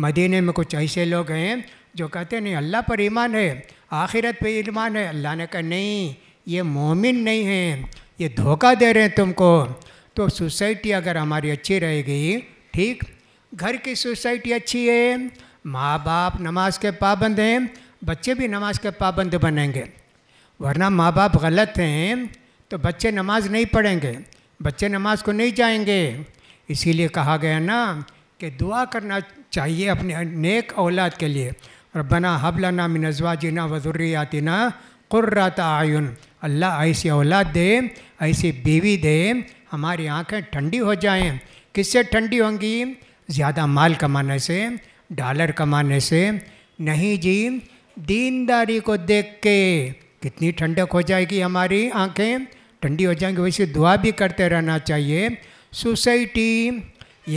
मदीने में कुछ ऐसे लोग हैं जो कहते नहीं अल्लाह पर ईमान है आखिरत पर ईमान है अल्लाह ने कहा नहीं ये मोमिन नहीं हैं ये धोखा दे रहे हैं तुमको तो सोसाइटी अगर हमारी अच्छी रहेगी ठीक घर की सोसाइटी अच्छी है माँ बाप नमाज के पाबंद हैं बच्चे भी नमाज के पाबंद बनेंगे वरना माँ बाप गलत हैं तो बच्चे नमाज नहीं पढ़ेंगे बच्चे नमाज को नहीं जाएंगे इसीलिए कहा गया ना कि दुआ करना चाहिए अपने नेक औलाद के लिए और बना हबला ना मिनजवा जीना ना कुर्रत आयुन अल्लाह ऐसी औलाद दे ऐसी बीवी दे हमारी आंखें ठंडी हो जाएं किससे ठंडी होंगी ज़्यादा माल कमाने से डॉलर कमाने से नहीं जी दीनदारी को देख के कितनी ठंडक हो जाएगी हमारी आंखें ठंडी हो जाएंगी वैसे दुआ भी करते रहना चाहिए सोसाइटी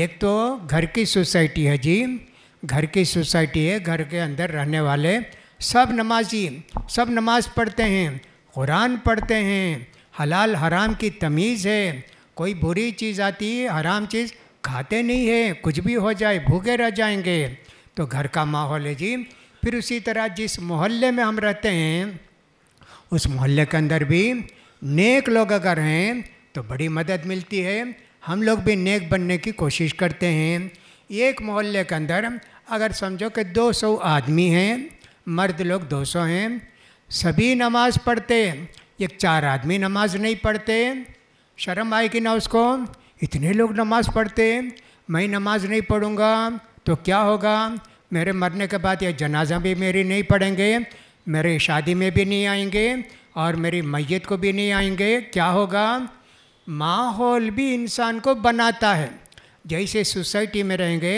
एक तो घर की सोसाइटी है जी घर की सोसाइटी है घर के अंदर रहने वाले सब नमाजी सब नमाज पढ़ते हैं कुरान पढ़ते हैं हलाल हराम की तमीज़ है कोई बुरी चीज़ आती है हराम चीज़ खाते नहीं है कुछ भी हो जाए भूखे रह जाएंगे तो घर का माहौल है जी फिर उसी तरह जिस मोहल्ले में हम रहते हैं उस मोहल्ले के अंदर भी नेक लोग अगर हैं तो बड़ी मदद मिलती है हम लोग भी नेक बनने की कोशिश करते हैं एक मोहल्ले के अंदर अगर समझो कि 200 आदमी हैं मर्द लोग 200 हैं सभी नमाज़ पढ़ते एक चार आदमी नमाज नहीं पढ़ते शर्म आएगी ना उसको इतने लोग नमाज़ पढ़ते मैं नमाज नहीं पढ़ूँगा तो क्या होगा मेरे मरने के बाद यह जनाजा भी मेरी नहीं पढ़ेंगे मेरे शादी में भी नहीं आएंगे और मेरी मैत को भी नहीं आएंगे क्या होगा माहौल भी इंसान को बनाता है जैसे सोसाइटी में रहेंगे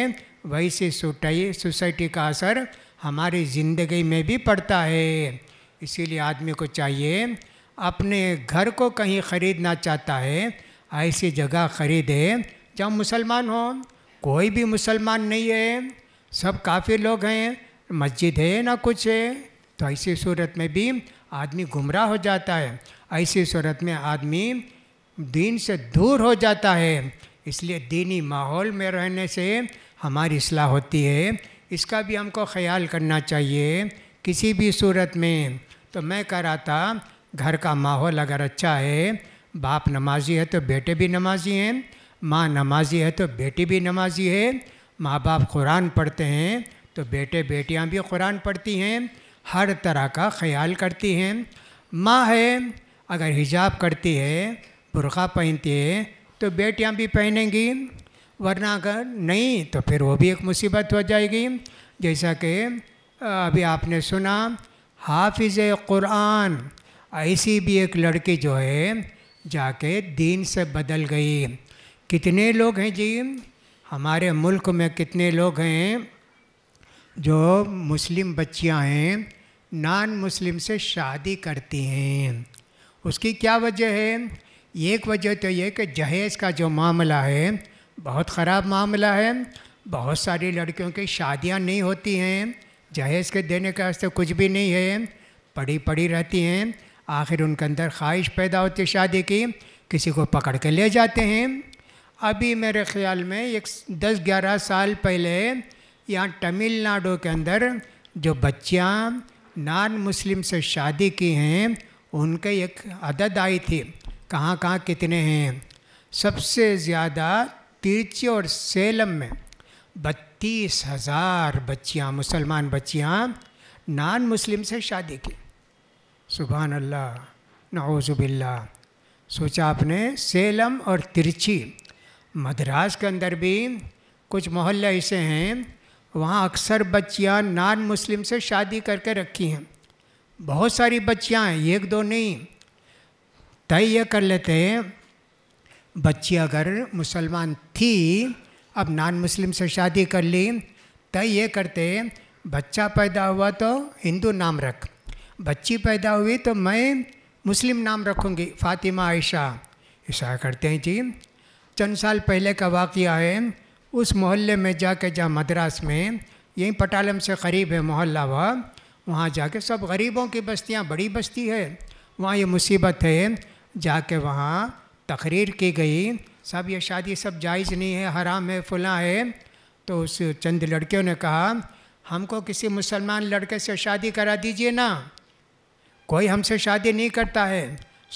वैसे सोटाई सोसाइटी का असर हमारी ज़िंदगी में भी पड़ता है इसीलिए आदमी को चाहिए अपने घर को कहीं ख़रीदना चाहता है ऐसी जगह खरीदे जहाँ मुसलमान हो कोई भी मुसलमान नहीं है सब काफ़ी लोग हैं मस्जिद है ना कुछ है तो ऐसी सूरत में भी आदमी गुमराह हो जाता है ऐसी सूरत में आदमी दीन से दूर हो जाता है इसलिए दीनी माहौल में रहने से हमारी असलाह होती है इसका भी हमको ख्याल करना चाहिए किसी भी सूरत में तो मैं कह रहा था घर का माहौल अगर अच्छा है बाप नमाजी है तो बेटे भी नमाजी हैं माँ नमाजी है तो बेटी भी नमाजी है माँ बाप कुरान पढ़ते हैं तो बेटे बेटियाँ भी कुरान पढ़ती हैं हर तरह का ख्याल करती हैं माँ है अगर हिजाब करती है बुरखा पहनती है तो बेटियाँ भी पहनेंगी वरना अगर नहीं तो फिर वो भी एक मुसीबत हो जाएगी जैसा कि अभी आपने सुना हाफिज़ क़ुरान ऐसी भी एक लड़की जो है जाके दीन से बदल गई कितने लोग हैं जी हमारे मुल्क में कितने लोग हैं जो मुस्लिम बच्चियां हैं नॉन मुस्लिम से शादी करती हैं उसकी क्या वजह है एक वजह तो ये कि जहेज़ का जो मामला है बहुत ख़राब मामला है बहुत सारी लड़कियों की शादियां नहीं होती हैं जहेज़ के देने के वास्ते कुछ भी नहीं है पड़ी पड़ी रहती हैं आखिर उनके अंदर ख्वाहिश पैदा होती है शादी की किसी को पकड़ के ले जाते हैं अभी मेरे ख्याल में एक दस ग्यारह साल पहले यहाँ तमिलनाडु के अंदर जो बच्चियाँ नान मुस्लिम से शादी की हैं उनके एक अदद आई थी कहाँ कहाँ कितने हैं सबसे ज़्यादा तिरची और सेलम में बत्तीस हज़ार बच्चियाँ मुसलमान बच्चियाँ नान मुस्लिम से शादी की सुबहान अल्लाह नवज़ुबिल्ला सोचा आपने सेलम और तिरछी मद्रास के अंदर भी कुछ मोहल्ले ऐसे हैं वहाँ अक्सर बच्चियाँ नान मुस्लिम से शादी करके रखी हैं बहुत सारी बच्चियाँ हैं एक दो नहीं तय ये कर लेते हैं बच्ची अगर मुसलमान थी अब नान मुस्लिम से शादी कर ली तय ये करते बच्चा पैदा हुआ तो हिंदू नाम रख बच्ची पैदा हुई तो मैं मुस्लिम नाम रखूँगी फातिमा आयशा ऐसा करते हैं जी चंद साल पहले का वाक़ है उस मोहल्ले में जाके जहाँ मद्रास में यहीं पटालम से करीब है मोहल्ला वह वहाँ जाके सब गरीबों की बस्तियाँ बड़ी बस्ती है वहाँ ये मुसीबत है जाके वहाँ तकरीर की गई सब ये शादी सब जायज़ नहीं है हराम है फुला है तो उस चंद लड़कियों ने कहा हमको किसी मुसलमान लड़के से शादी करा दीजिए ना कोई हमसे शादी नहीं करता है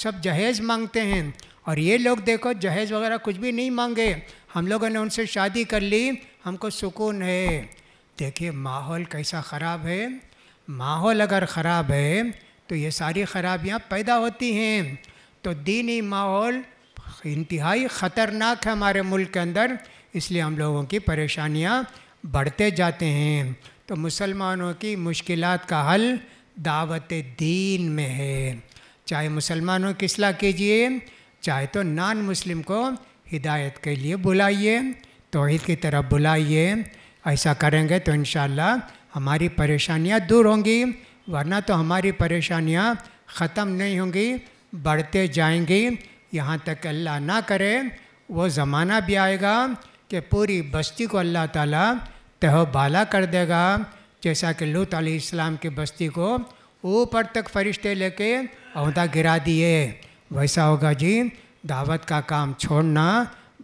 सब जहेज मांगते हैं और ये लोग देखो जहेज वगैरह कुछ भी नहीं मांगे हम लोगों ने उनसे शादी कर ली हमको सुकून है देखिए माहौल कैसा ख़राब है माहौल अगर ख़राब है तो ये सारी खराबियाँ पैदा होती हैं तो दीनी माहौल इंतहाई ख़तरनाक है हमारे मुल्क के अंदर इसलिए हम लोगों की परेशानियाँ बढ़ते जाते हैं तो मुसलमानों की मुश्किलात का हल दावत दीन में है चाहे मुसलमानों की इसलाह कीजिए चाहे तो नान मुस्लिम को हिदायत के लिए बुलाइए तोहद की तरफ बुलाइए ऐसा करेंगे तो इन हमारी परेशानियाँ दूर होंगी वरना तो हमारी परेशानियाँ ख़त्म नहीं होंगी बढ़ते जाएंगी यहाँ तक अल्लाह ना करे वो ज़माना भी आएगा कि पूरी बस्ती को अल्लाह ताला तह बाला कर देगा जैसा कि लूत इस्लाम की बस्ती को ऊपर तक फरिश्ते लेके अहदा गिरा दिए वैसा होगा जी दावत का काम छोड़ना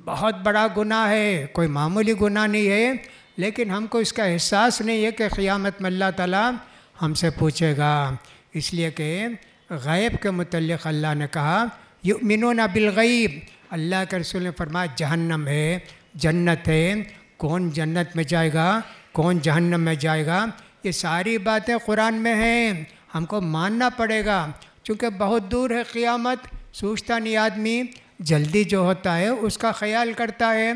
बहुत बड़ा गुनाह है कोई मामूली गुनाह नहीं है लेकिन हमको इसका एहसास नहीं है कि क़ियामत में अल्लाह ताला हमसे पूछेगा इसलिए कि गैब के मतलब अल्लाह ने कहा बिल गैब अल्लाह के रसूल ने फरमाया जहन्नम है जन्नत है कौन जन्नत में जाएगा कौन जहन्नम में जाएगा ये सारी बातें कुरान में हैं हमको मानना पड़ेगा क्योंकि बहुत दूर है क़ियामत सोचता नहीं आदमी जल्दी जो होता है उसका ख्याल करता है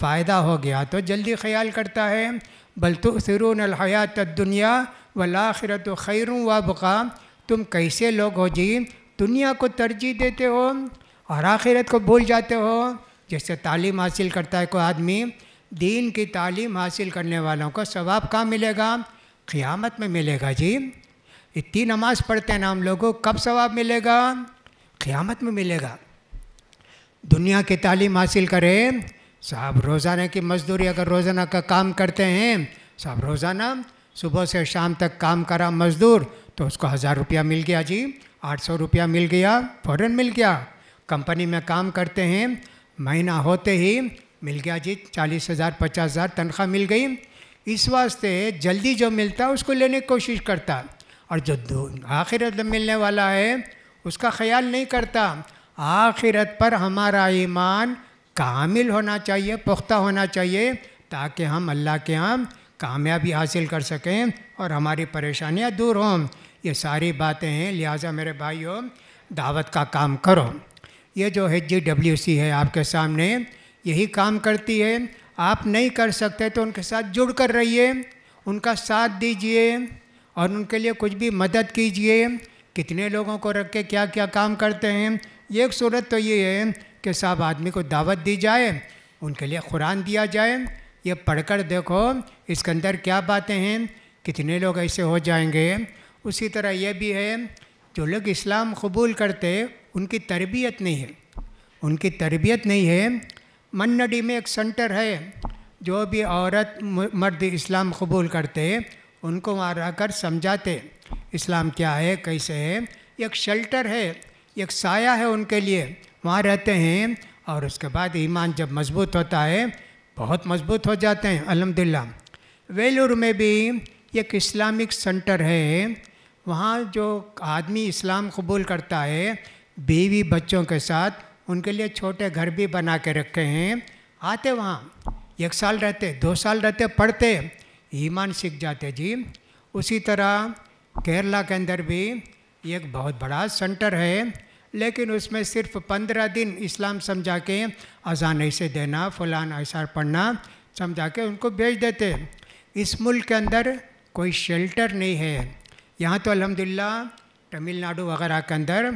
फ़ायदा हो गया तो जल्दी ख्याल करता है बल तो सिरून अलहयात दुनिया वलाखरत ख़ैरू व बका तुम कैसे लोग हो जी दुनिया को तरजीह देते हो और आखिरत को भूल जाते हो जैसे तालीम हासिल करता है कोई आदमी दीन की तालीम हासिल करने वालों को सवाब कहाँ मिलेगा क़ियामत में मिलेगा जी इतनी नमाज़ पढ़ते हैं ना हम लोगों को कब सवाब मिलेगा क़ियामत में मिलेगा दुनिया की तालीम हासिल करें साहब रोज़ाना की मजदूरी अगर रोज़ाना का काम करते हैं साहब रोज़ाना सुबह से शाम तक काम करा मजदूर तो उसको हज़ार रुपया मिल गया जी आठ सौ रुपया मिल गया फ़ौरन मिल गया कंपनी में काम करते हैं महीना होते ही मिल गया जी चालीस हज़ार पचास हज़ार तनख्वाह मिल गई इस वास्ते जल्दी जो मिलता है उसको लेने की कोशिश करता और जो आखिरत मिलने वाला है उसका ख्याल नहीं करता आखिरत पर हमारा ईमान कामिल होना चाहिए पुख्ता होना चाहिए ताकि हम अल्लाह के यहाँ कामयाबी हासिल कर सकें और हमारी परेशानियाँ दूर हों ये सारी बातें हैं लिहाजा मेरे भाइयों दावत का काम करो ये जो है जी डब्ल्यू सी है आपके सामने यही काम करती है आप नहीं कर सकते तो उनके साथ जुड़ कर रहिए उनका साथ दीजिए और उनके लिए कुछ भी मदद कीजिए कितने लोगों को रख के क्या क्या काम करते हैं एक सूरत तो ये है कि सब आदमी को दावत दी जाए उनके लिए कुरान दिया जाए ये पढ़कर देखो इसके अंदर क्या बातें हैं कितने लोग ऐसे हो जाएंगे उसी तरह यह भी है जो लोग इस्लाम कबूल करते उनकी तरबियत नहीं है उनकी तरबियत नहीं है मन्नडी में एक सेंटर है जो भी औरत मर्द इस्लाम कबूल करते उनको वहाँ रह कर समझाते इस्लाम क्या है कैसे है एक शेल्टर है एक साया है उनके लिए वहाँ रहते हैं और उसके बाद ईमान जब मजबूत होता है बहुत मजबूत हो जाते हैं अलहमदिल्ला वेलूर में भी एक इस्लामिक सेंटर है वहाँ जो आदमी इस्लाम कबूल करता है बीवी बच्चों के साथ उनके लिए छोटे घर भी बना के रखे हैं आते वहाँ एक साल रहते दो साल रहते पढ़ते ईमान सीख जाते जी उसी तरह केरला के अंदर भी एक बहुत बड़ा सेंटर है लेकिन उसमें सिर्फ पंद्रह दिन इस्लाम समझा के अजान ऐसे देना फलान ऐसा पढ़ना समझा के उनको भेज देते इस मुल्क के अंदर कोई शेल्टर नहीं है यहाँ तो अलहमदिल्ला तमिलनाडु वगैरह के अंदर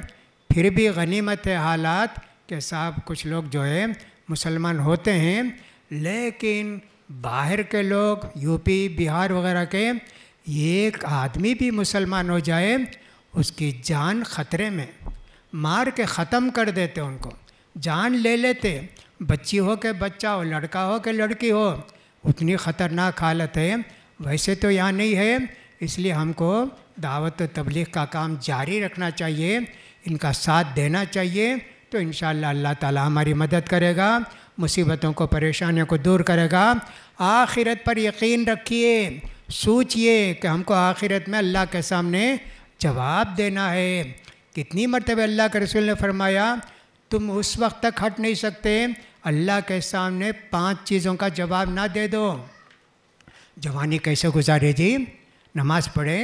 फिर भी गनीमत है हालात कि साहब कुछ लोग जो है मुसलमान होते हैं लेकिन बाहर के लोग यूपी बिहार वगैरह के एक आदमी भी मुसलमान हो जाए उसकी जान खतरे में मार के ख़त्म कर देते उनको जान ले लेते बच्ची हो के बच्चा हो लड़का हो के लड़की हो उतनी ख़तरनाक हालत है वैसे तो यहाँ नहीं है इसलिए हमको दावत तबलीग का काम जारी रखना चाहिए इनका साथ देना चाहिए तो इन अल्लाह ताला हमारी मदद करेगा मुसीबतों को परेशानियों को दूर करेगा आखिरत पर यकीन रखिए सोचिए कि हमको आखिरत में अल्लाह के सामने जवाब देना है कितनी मरतबे अल्लाह के रसूल ने फरमाया तुम उस वक्त तक हट नहीं सकते अल्लाह के सामने पांच चीज़ों का जवाब ना दे दो जवानी कैसे गुजारे जी नमाज़ पढ़े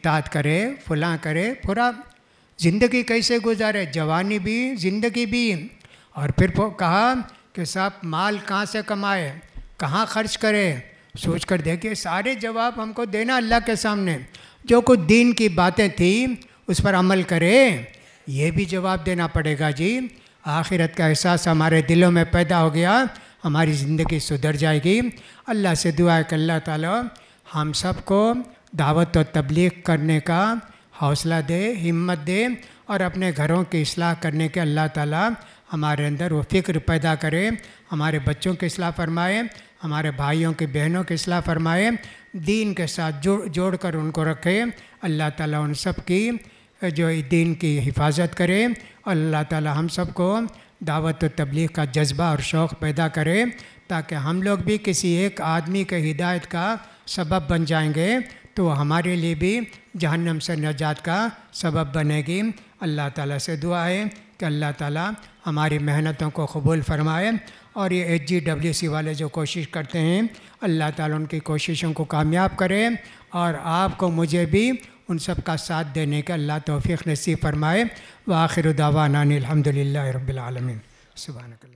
इतात करे फुला करे पूरा ज़िंदगी कैसे गुजारे जवानी भी ज़िंदगी भी और फिर कहा कि साहब माल कहाँ से कमाए कहाँ खर्च करे सोच कर देखिए सारे जवाब हमको देना अल्लाह के सामने जो कुछ दीन की बातें थी उस पर अमल करे ये भी जवाब देना पड़ेगा जी आखिरत का एहसास हमारे दिलों में पैदा हो गया हमारी ज़िंदगी सुधर जाएगी अल्लाह से दुआ है कि अल्लाह ताला हम सबको दावत और तबलीग करने का हौसला दे हिम्मत दे और अपने घरों की असलाह करने के अल्लाह ताला हमारे अंदर वो फ़िक्र पैदा करे हमारे बच्चों की असलाह फरमाए हमारे भाइयों की बहनों की असलाह फरमाए दीन के साथ जोड़ जोड़ कर उनको रखे अल्लाह ताला उन सब की जो दीन की हिफाजत करे अल्लाह ताला हम सबको दावत व तबलीग का जज्बा और शौक़ पैदा करे ताकि हम लोग भी किसी एक आदमी के हिदायत का सबब बन जाएंगे तो हमारे लिए भी जहन्नम से नजात का सबब बनेगी अल्लाह ताला से दुआ है कि अल्लाह ताला हमारी मेहनतों को कबूल फरमाए और ये एच जी डब्ल्यू सी वाले जो कोशिश करते हैं अल्लाह ताला उनकी कोशिशों को कामयाब करे और आपको मुझे भी उन सब का साथ देने के अल्लाह तौफीक नसीब फरमाए व आखिर नानी अलहमदिल्ला रबालमीन सुबह